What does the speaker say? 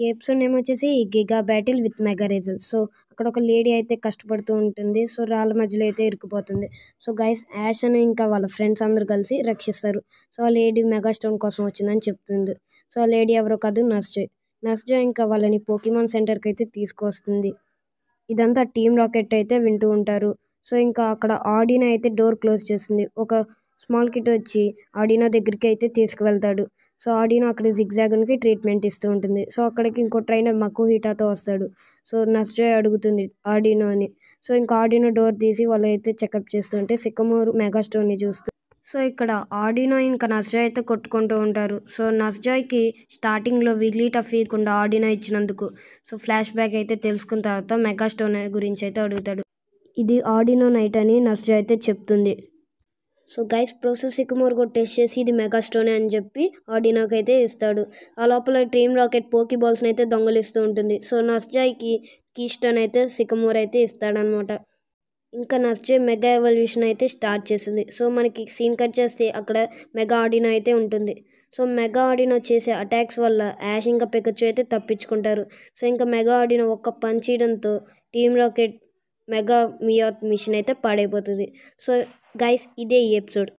ఈ episode name వచ్చేసి giga battle with mega రేజల్ సో అక్కడ ఒక లేడీ అయితే కష్టపడుతూ ఉంటుంది సో రాళ్ళ మధ్యలో అయితే ఇరుకుపోతుంది సో గైస్ యాష్ అని ఇంకా వాళ్ళ ఫ్రెండ్స్ అందరూ కలిసి రక్షిస్తారు సో ఆ లేడీ మెగా స్టోన్ కోసం వచ్చిందని చెప్తుంది సో ఆ లేడీ ఎవరో కాదు నర్సజాయ్ నర్సజాయ్ ఇంకా వాళ్ళని పోకిమాన్ సెంటర్కి అయితే తీసుకొస్తుంది ఇదంతా టీమ్ రాకెట్ అయితే వింటూ ఉంటారు సో ఇంకా అక్కడ ఆడినా అయితే డోర్ క్లోజ్ చేస్తుంది ఒక స్మాల్ కిట్ వచ్చి ఆడినా దగ్గరికి అయితే తీసుకువెళ్తాడు సో ఆడినో అక్కడ జిగ్జాగ్కి ట్రీట్మెంట్ ఇస్తూ ఉంటుంది సో అక్కడికి ఇంకో ట్రైనర్ మక్కు హీటాతో వస్తాడు సో నస్జోయ్ అడుగుతుంది ఆడినో అని సో ఇంకా ఆడినో డోర్ తీసి వాళ్ళు అయితే చెకప్ చేస్తుంటే సిక్కమూరు మెగాస్టోర్ని చూస్తూ సో ఇక్కడ ఆడినో ఇంకా నస్జాయ్ అయితే కొట్టుకుంటూ ఉంటారు సో నస్జాయ్కి స్టార్టింగ్లో విగ్లీట్ టఫ్ ఇవ్వకుండా ఆడినో ఇచ్చినందుకు సో ఫ్లాష్ బ్యాక్ అయితే తెలుసుకున్న తర్వాత మెగాస్టోన్ గురించి అయితే అడుగుతాడు ఇది ఆడినో నైట్ అని నస్జాయ్ అయితే చెప్తుంది సో గైస్ ప్రొసెస్ సిక్కుమోర్ కొట్టేసేసి ఇది మెగాస్టోనే అని చెప్పి నాకైతే ఇస్తాడు ఆ లోపల డ్రీమ్ రాకెట్ పోకీ బాల్స్ని అయితే దొంగలిస్తూ ఉంటుంది సో నస్జాయికి కీస్టోన్ అయితే సిక్కుమోర్ అయితే ఇస్తాడనమాట ఇంకా నస్జాయ్ మెగా ఎవల్యూషన్ అయితే స్టార్ట్ చేస్తుంది సో మనకి సీన్ కట్ చేస్తే అక్కడ మెగా ఆడినా అయితే ఉంటుంది సో మెగా ఆడిన చేసే అటాక్స్ వల్ల యాష్ ఇంకా పెకచ్చు అయితే తప్పించుకుంటారు సో ఇంకా మెగా ఆడిన ఒక్క పంచ్ చేయడంతో టీమ్ రాకెట్ మెగా మియాత్ మిషన్ అయితే పాడైపోతుంది సో గైస్ ఇదే ఈ ఎపిసోడ్